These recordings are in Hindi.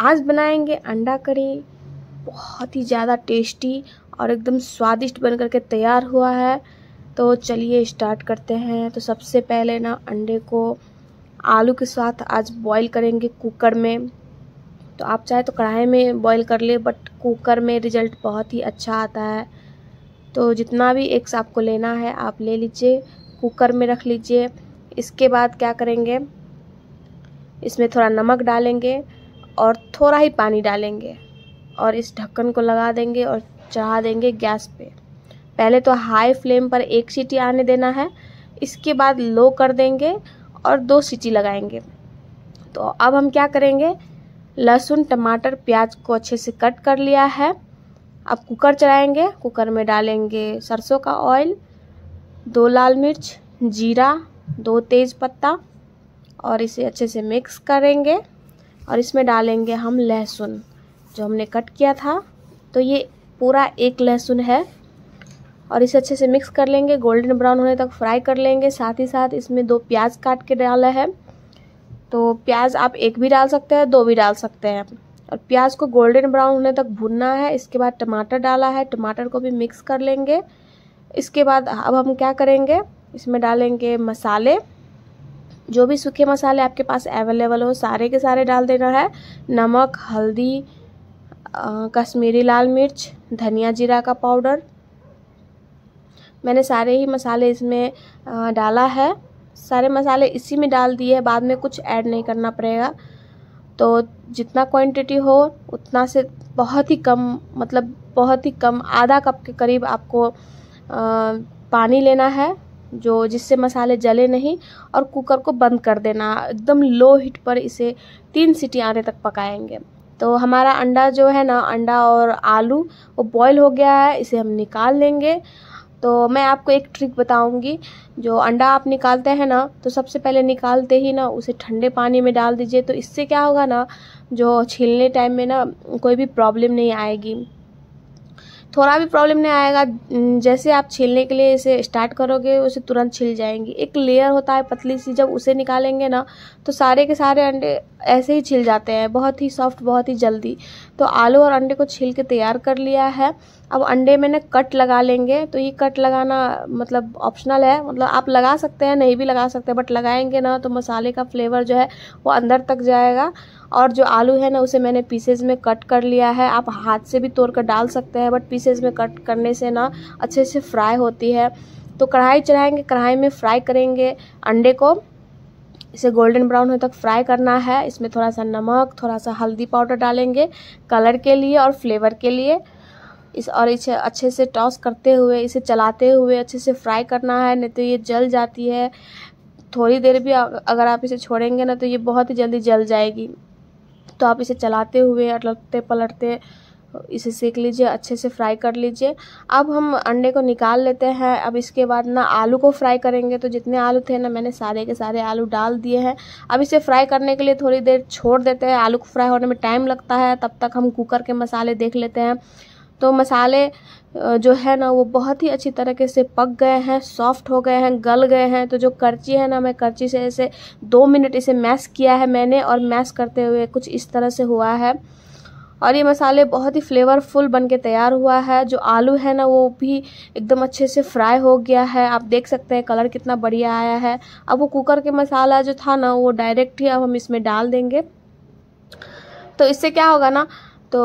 आज बनाएंगे अंडा करी बहुत ही ज़्यादा टेस्टी और एकदम स्वादिष्ट बन करके तैयार हुआ है तो चलिए स्टार्ट करते हैं तो सबसे पहले ना अंडे को आलू के साथ आज बॉईल करेंगे कुकर में तो आप चाहे तो कढ़ाई में बॉईल कर ले बट कुकर में रिज़ल्ट बहुत ही अच्छा आता है तो जितना भी एक आपको लेना है आप ले लीजिए कुकर में रख लीजिए इसके बाद क्या करेंगे इसमें थोड़ा नमक डालेंगे और थोड़ा ही पानी डालेंगे और इस ढक्कन को लगा देंगे और चढ़ा देंगे गैस पे पहले तो हाई फ्लेम पर एक सीटी आने देना है इसके बाद लो कर देंगे और दो सीटी लगाएंगे तो अब हम क्या करेंगे लहसुन टमाटर प्याज को अच्छे से कट कर लिया है अब कुकर चलाएंगे कुकर में डालेंगे सरसों का ऑयल दो लाल मिर्च जीरा दो तेज पत्ता और इसे अच्छे से मिक्स करेंगे और इसमें डालेंगे हम लहसुन जो हमने कट किया था तो ये पूरा एक लहसुन है और इसे अच्छे से मिक्स कर लेंगे गोल्डन ब्राउन होने तक फ्राई कर लेंगे साथ ही साथ इसमें दो प्याज काट के डाला है तो प्याज आप एक भी डाल सकते हैं दो भी डाल सकते हैं और प्याज को गोल्डन ब्राउन होने तक भुनना है इसके बाद टमाटर डाला है टमाटर को भी मिक्स कर लेंगे इसके बाद अब हम क्या करेंगे इसमें डालेंगे मसाले जो भी सूखे मसाले आपके पास अवेलेबल हो सारे के सारे डाल देना है नमक हल्दी कश्मीरी लाल मिर्च धनिया जीरा का पाउडर मैंने सारे ही मसाले इसमें डाला है सारे मसाले इसी में डाल दिए हैं बाद में कुछ ऐड नहीं करना पड़ेगा तो जितना क्वांटिटी हो उतना से बहुत ही कम मतलब बहुत ही कम आधा कप के करीब आपको आ, पानी लेना है जो जिससे मसाले जले नहीं और कुकर को बंद कर देना एकदम लो हीट पर इसे तीन सीटी आने तक पकाएंगे तो हमारा अंडा जो है ना अंडा और आलू वो बॉईल हो गया है इसे हम निकाल लेंगे तो मैं आपको एक ट्रिक बताऊंगी जो अंडा आप निकालते हैं ना तो सबसे पहले निकालते ही ना उसे ठंडे पानी में डाल दीजिए तो इससे क्या होगा ना जो छीलने टाइम में ना कोई भी प्रॉब्लम नहीं आएगी थोड़ा भी प्रॉब्लम नहीं आएगा जैसे आप छीलने के लिए इसे स्टार्ट करोगे उसे तुरंत छिल जाएंगी एक लेयर होता है पतली सी जब उसे निकालेंगे ना तो सारे के सारे अंडे ऐसे ही छिल जाते हैं बहुत ही सॉफ्ट बहुत ही जल्दी तो आलू और अंडे को छील के तैयार कर लिया है अब अंडे में कट लगा लेंगे तो ये कट लगाना मतलब ऑप्शनल है मतलब आप लगा सकते हैं नहीं भी लगा सकते बट लगाएंगे ना तो मसाले का फ्लेवर जो है वो अंदर तक जाएगा और जो आलू है ना उसे मैंने पीसेज में कट कर लिया है आप हाथ से भी तोड़ कर डाल सकते हैं बट पीसेज में कट करने से ना अच्छे से फ्राई होती है तो कढ़ाई चढ़ाएंगे कढ़ाई में फ्राई करेंगे अंडे को इसे गोल्डन ब्राउन होने तक फ्राई करना है इसमें थोड़ा सा नमक थोड़ा सा हल्दी पाउडर डालेंगे कलर के लिए और फ्लेवर के लिए इस और इसे अच्छे से टॉस करते हुए इसे चलाते हुए अच्छे से फ्राई करना है नहीं तो ये जल जाती है थोड़ी देर भी अगर आप इसे छोड़ेंगे ना तो ये बहुत ही जल्दी जल जाएगी तो आप इसे चलाते हुए अलटते पलटते इसे सेक लीजिए अच्छे से फ्राई कर लीजिए अब हम अंडे को निकाल लेते हैं अब इसके बाद ना आलू को फ्राई करेंगे तो जितने आलू थे ना मैंने सारे के सारे आलू डाल दिए हैं अब इसे फ्राई करने के लिए थोड़ी देर छोड़ देते हैं आलू को फ्राई होने में टाइम लगता है तब तक हम कुकर के मसाले देख लेते हैं तो मसाले जो है ना वो बहुत ही अच्छी तरीके से पक गए हैं सॉफ्ट हो गए हैं गल गए हैं तो जो करची है ना मैं करची से ऐसे दो मिनट इसे मैश किया है मैंने और मैश करते हुए कुछ इस तरह से हुआ है और ये मसाले बहुत ही फ्लेवरफुल बन के तैयार हुआ है जो आलू है ना वो भी एकदम अच्छे से फ्राई हो गया है आप देख सकते हैं कलर कितना बढ़िया आया है अब वो कुकर के मसाला जो था ना वो डायरेक्ट ही अब हम इसमें डाल देंगे तो इससे क्या होगा ना तो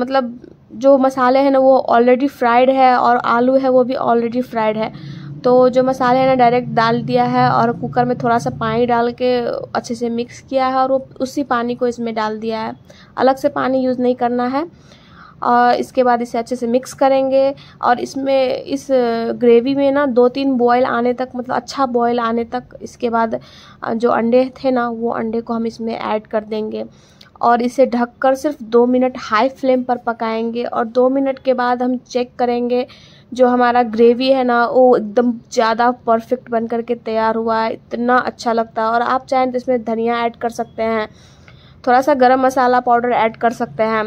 मतलब जो मसाले हैं ना वो ऑलरेडी फ्राइड है और आलू है वो भी ऑलरेडी फ्राइड है तो जो मसाले है ना डायरेक्ट डाल दिया है और कुकर में थोड़ा सा पानी डाल के अच्छे से मिक्स किया है और वो उसी पानी को इसमें डाल दिया है अलग से पानी यूज़ नहीं करना है और इसके बाद इसे अच्छे से मिक्स करेंगे और इसमें इस ग्रेवी में ना दो तीन बॉयल आने तक मतलब अच्छा बॉयल आने तक इसके बाद जो अंडे थे ना वो अंडे को हम इसमें ऐड कर देंगे और इसे ढककर सिर्फ दो मिनट हाई फ्लेम पर पकाएंगे और दो मिनट के बाद हम चेक करेंगे जो हमारा ग्रेवी है ना वो एकदम ज़्यादा परफेक्ट बन कर के तैयार हुआ है इतना अच्छा लगता है और आप चाहें तो इसमें धनिया ऐड कर सकते हैं थोड़ा सा गरम मसाला पाउडर ऐड कर सकते हैं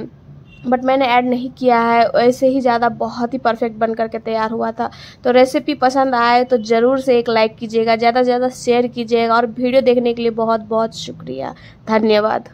बट मैंने ऐड नहीं किया है ऐसे ही ज़्यादा बहुत ही परफेक्ट बन करके तैयार हुआ था तो रेसिपी पसंद आए तो ज़रूर से एक लाइक कीजिएगा ज़्यादा से ज़्यादा शेयर कीजिएगा और वीडियो देखने के लिए बहुत बहुत शुक्रिया धन्यवाद